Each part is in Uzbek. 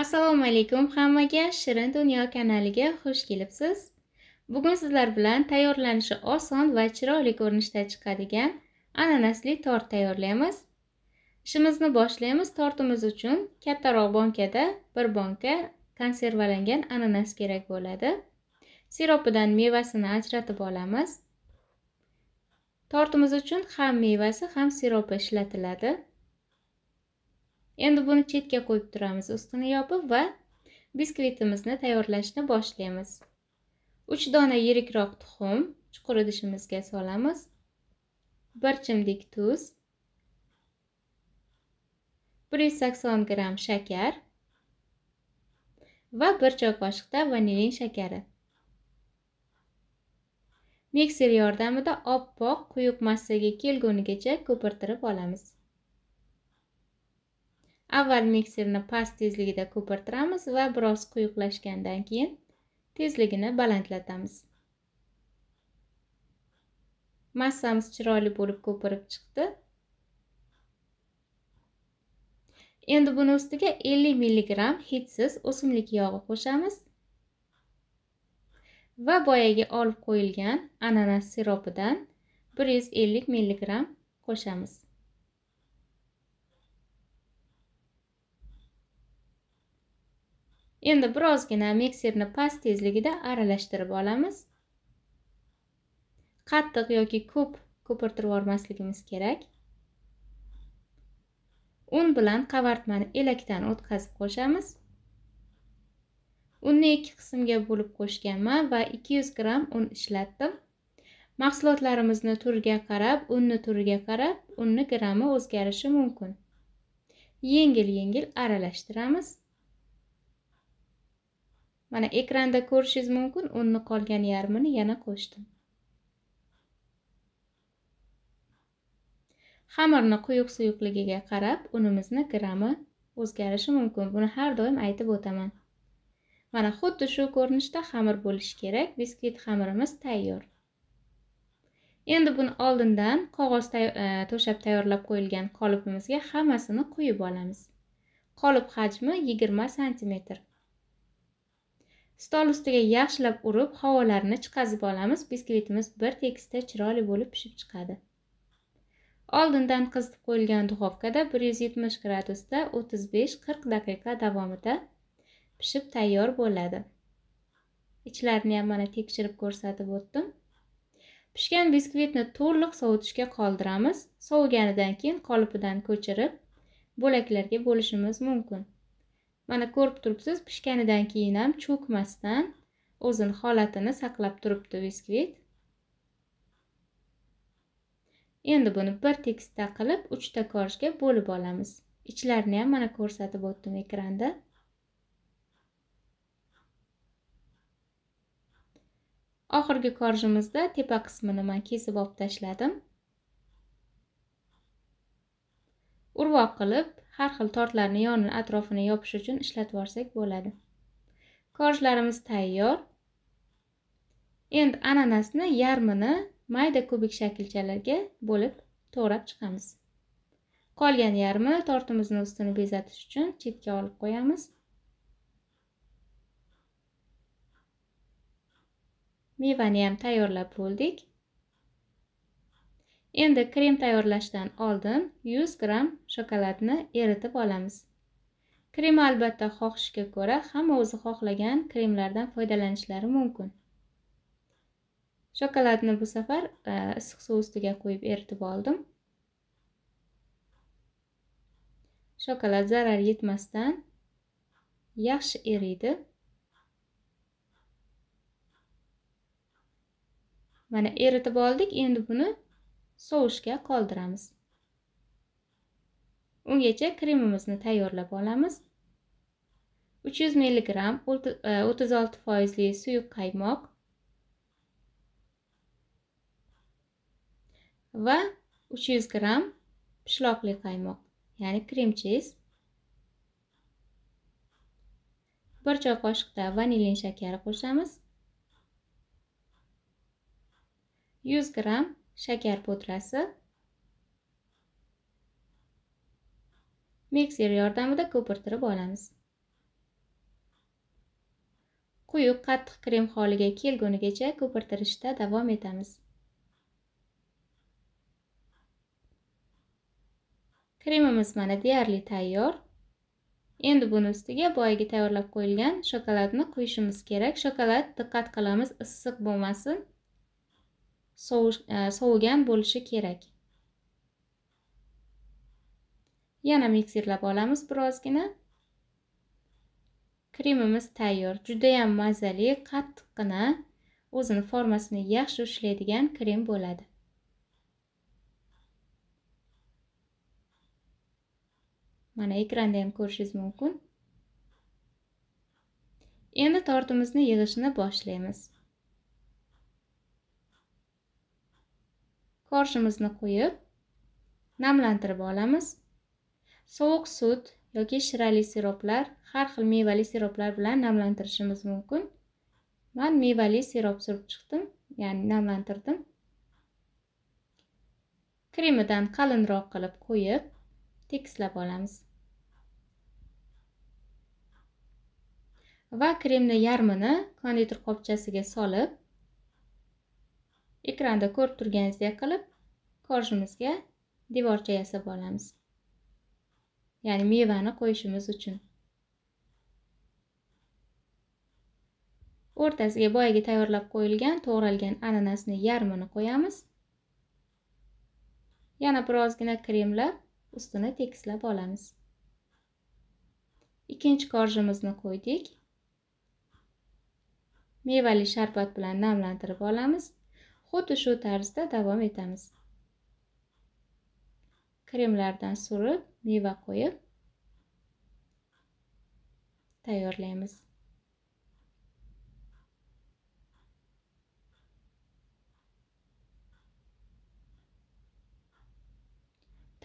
assalomu alaykum hammaga shirin dunyo kanaliga xush kelibsiz bugun sizlar bilan tayyorlanishi oson va chiroyli ko'rinishda chiqadigan ananasli tort tayyorlaymiz ishimizni boshlaymiz tortimiz uchun kattaroq bonkada bir bonka konservalangan ananas kerak bo'ladi siropidan mevasini ajratib olamiz tortimiz uchun ham mevasi ham siropi ishlatiladi endi buni chetga qo'yib turamiz ustini yopib va biskvitimizni tayyorlashni boshlaymiz 3 dona yirikroq tuxum chuqur idishimizga solamiz 1 chimdik tuz 180 gram shakar va 1 choy qoshiqda vanilin shakari mikser yordamida oppoq quyuq massaga kelgunigacha ko'pirtirib olamiz avval mikserni past tezligida ko'pirtiramiz va biroz quyuqlashgandan keyin tezligini balandlatamiz massamiz chiroyli bo'lib ko'pirib chiqdi endi buni ustiga 50 milligram hidsiz o'simlik yog'i qo'shamiz va boyagi olib qo'yilgan ananas siropidan 150 milligram qo'shamiz endi birozgina mikserni past tezligida aralashtirib olamiz qattiq yoki ko'p ko'pirtirib yormasligimiz kerak un bilan qavartmani elakdan o'tkazib qo'shamiz unni ikki qismga bo'lib qo'shganman va 200 gram un ishlatdim mahsulotlarimizni turiga qarab unni turiga qarab unni grammi o'zgarishi mumkin yengil yengil aralashtiramiz mana ekranda ko'rishingiz mumkin unni qolgan yarmini yana qo'shdim xamirni quyuq suyuqligiga qarab unimizni grammi o'zgarishi mumkin buni har doim aytib o'taman mana xuddi shu ko'rinishda xamir bo'lishi kerak biskvit xamirimiz tayyor endi buni oldindan qog'oz e, to'shab tayyorlab qo'yilgan qolipimizga hammasini quyib olamiz qolip hajmi 20 santimetr stol ustiga yaxshilab urib havolarini chiqazib olamiz biskvitimiz bir tekisda chiroyli bo'lib pishib chiqadi oldindan qizitib qo'yilgan duxovkada 170 gradusda 35-40 daqiqa davomida pishib tayyor bo'ladi ichlarini ham mana tekshirib ko'rsatib o'tdim pishgan biskvitni to'liq sovutishga qoldiramiz Sovuganidan keyin qolipidan ko'chirib bo'laklarga bo'lishimiz mumkin mana ko'rib turibsiz pishganidan keyin ham cho'kmasdan o'zini holatini saqlab turibdi biskvit endi buni bir tekisda qilib uchta korjga bo'lib olamiz ichlarini ham mana ko'rsatib o'tdim ekranda oxirgi korjimizda tepa qismini man kesib olib tashladim urvoq qilib har xil tortlarni yonini atrofini yopish uchun ishlatib yuborsak bo'ladi korjlarimiz tayyor endi ananasni yarmini mayda kubik shaklchalarga bo'lib to'g'rab chiqamiz qolgan yarmi tortimizni ustini bezatish uchun chetga olib qo'yamiz mevani ham tayyorlab bo'ldik endi krem tayyorlashdan oldin 100 gram shokoladni eritib olamiz krem albatta xohishga ko'ra hamma o'zi xohlagan kremlardan foydalanishlari mumkin shokoladni bu safar e, issiq suv ustiga qo'yib eritib oldim shokolad zarar yetmasdan yaxshi eriydi mana eritib oldik endi buni sovishga qoldiramiz ungacha kremimizni tayyorlab olamiz 300 mg 36 foizli suyuq qaymoq va 300 g pishloqli qaymoq ya'ni krem chiz. 1 choy qoshiqda vanilin shakari qo'shamiz 100 g shakar pudrasi mikser yordamida ko'pirtirib olamiz quyuq qattiq krem holiga kelgunigacha ko'pirtirishda davom etamiz kremimiz mana deyarli tayyor endi buni ustiga boyagi tayyorlab qo'yilgan shokoladni quyishimiz kerak shokolad diqqat qilamiz issiq bo'lmasin sovigan e, bo'lishi kerak yana mikserlab olamiz birozgina kremimiz tayyor judayam mazali qattiqqina o'zini formasini yaxshi ushlaydigan krem bo'ladi mana ekranda ham ko'rishingiz mumkin endi tortimizni yig'ishni boshlaymiz korjimizni qo'yib namlantirib olamiz sovuq sut yoki shirali siroplar har xil mevali siroplar bilan namlantirishimiz mumkin man mevali sirop surib chiqdim ya'ni namlantirdim kremidan qalinroq qilib qo'yib tekislab olamiz va kremni yarmini konditor qopchasiga solib ekranda ko'rib turganingizdek qilib korjimizga devorcha yasab olamiz ya'ni mevani qo'yishimiz uchun o'rtasiga boyagi tayyorlab qo'yilgan to'g'ralgan ananasni yarmini qo'yamiz yana birozgina kremlab ustini tekislab olamiz ikkinchi korjimizni qo'ydik mevali sharbat bilan namlantirib olamiz xuddi shu tarzda davom etamiz kremlardan surib meva qo'yib tayyorlaymiz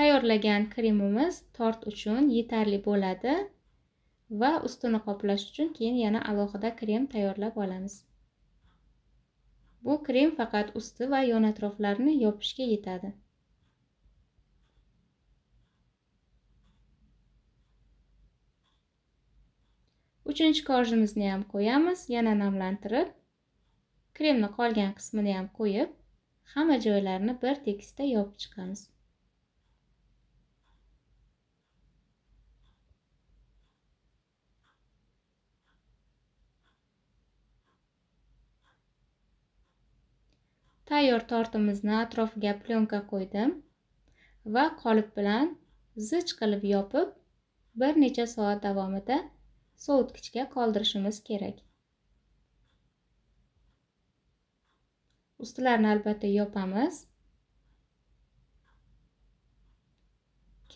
tayyorlagan kremimiz tort uchun yetarli bo'ladi va ustini qoplash uchun keyin yana alohida krem tayyorlab olamiz Bu krem faqat usti va yon atroflarini yopishga yetadi. Uchinchi korjimizni ham qo'yamiz, yana namlantirib, kremni qolgan qismini ham qo'yib, hamma joylarini bir tekisda yopib chiqamiz. tayyor tortimizni atrofiga plyonka qo'ydim va qolip bilan zich qilib yopib bir necha soat davomida sovutgichga qoldirishimiz kerak ustilarni albatta yopamiz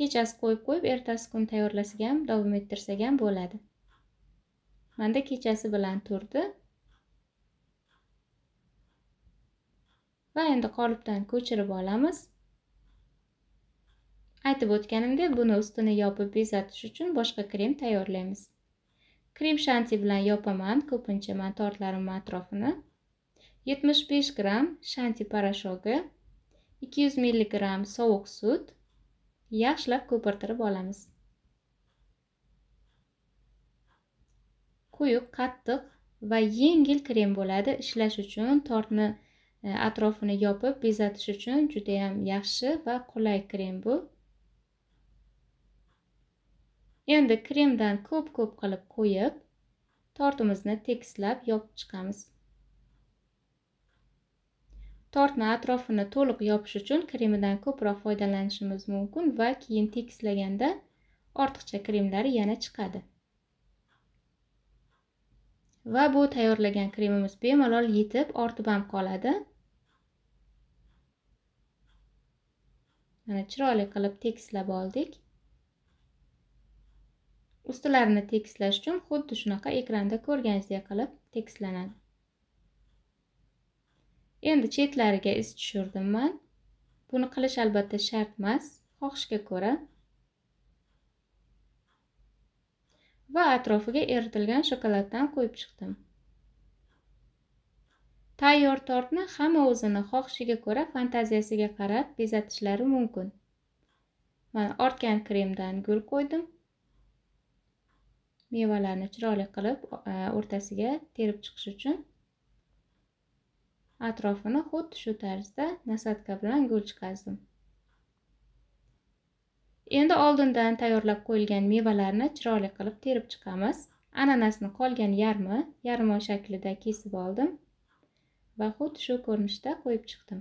kechasi qo'yib qo'yib ertasi kun tayyorlasak ham davom ettirsak ham bo'ladi manda kechasi bilan turdi va endi qolipdan ko'chirib olamiz aytib o'tganimdek buni ustini yopib bezatish uchun boshqa krem tayyorlaymiz krem shanti bilan yopaman ko'pincha man tortlarimni atrofini 75 g shanti poroshogi 200 ml sovuq sut yaxshilab ko'pirtirib olamiz quyuq qattiq va yengil krem bo'ladi ishlash uchun tortni E, atrofini yopib bezatish uchun juda ham yaxshi va qulay krem bu endi kremdan ko'p ko'p qilib qo'yib tortimizni tekislab yopib chiqamiz tortni atrofini to'liq yopish uchun kremidan ko'proq foydalanishimiz mumkin va keyin tekislaganda ortiqcha kremlari yana chiqadi va bu tayyorlagan kremimiz bemalol yetib ortib ham qoladi mana chiroyli qilib tekislab oldik ustilarini tekislash uchun xuddi shunaqa ekranda ko'rganingizdek qilib tekislanadi endi chetlariga iz tushirdim men. buni qilish albatta shart emas xohishga ko'ra va atrofiga eritilgan shokoladdan qo'yib chiqdim tayyor tortni hamma o'zini xohishiga ko'ra fantaziyasiga qarab bezatishlari mumkin mana ortgan kremdan gul qo'ydim mevalarni chiroyli qilib e, o'rtasiga terib chiqish uchun atrofini xuddi shu tarzda nasadka bilan gul chiqazdim endi oldindan tayyorlab qo'yilgan mevalarni chiroyli qilib terib chiqamiz ananasni qolgan yarmi yarmo shaklida kesib oldim va xuddi shu ko'rinishda qo'yib chiqdim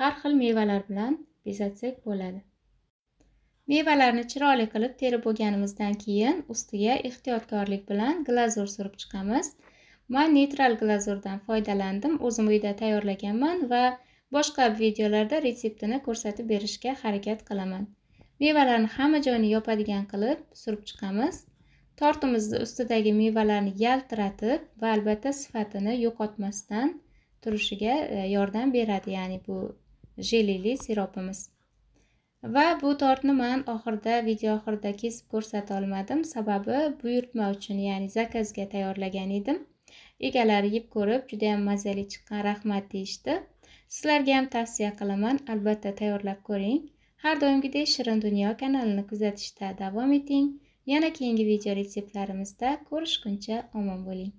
har xil mevalar bilan bezatsak bo'ladi mevalarni chiroyli qilib terib bo'lganimizdan keyin ustiga ehtiyotkorlik bilan glazur surib chiqamiz man neytral glazurdan foydalandim o'zim uyda tayyorlaganman va boshqa videolarda retseptini ko'rsatib berishga harakat qilaman mevalarni hamma joyini yopadigan qilib surib chiqamiz Tortimizni ustidagi mevalarni yaltiratib va albatta sifatini yo'qotmasdan turishiga e, yordam beradi, ya'ni bu jelili siropimiz. Va bu tortni men oxirida video oxirida kesib ko'rsata olmadim, sababi buyurtma uchun, ya'ni zakazga tayyorlagan edim. Egalari yeb ko'rib, juda ham mazali chiqqan, rahmat deyishdi. Sizlarga ham tavsiya qilaman, albatta tayyorlab ko'ring. Har doimgidek Shirin Dunyo kanalini kuzatishda davom eting. Yana keyingi video retseptlarimizda ko'rishguncha omon bo'ling.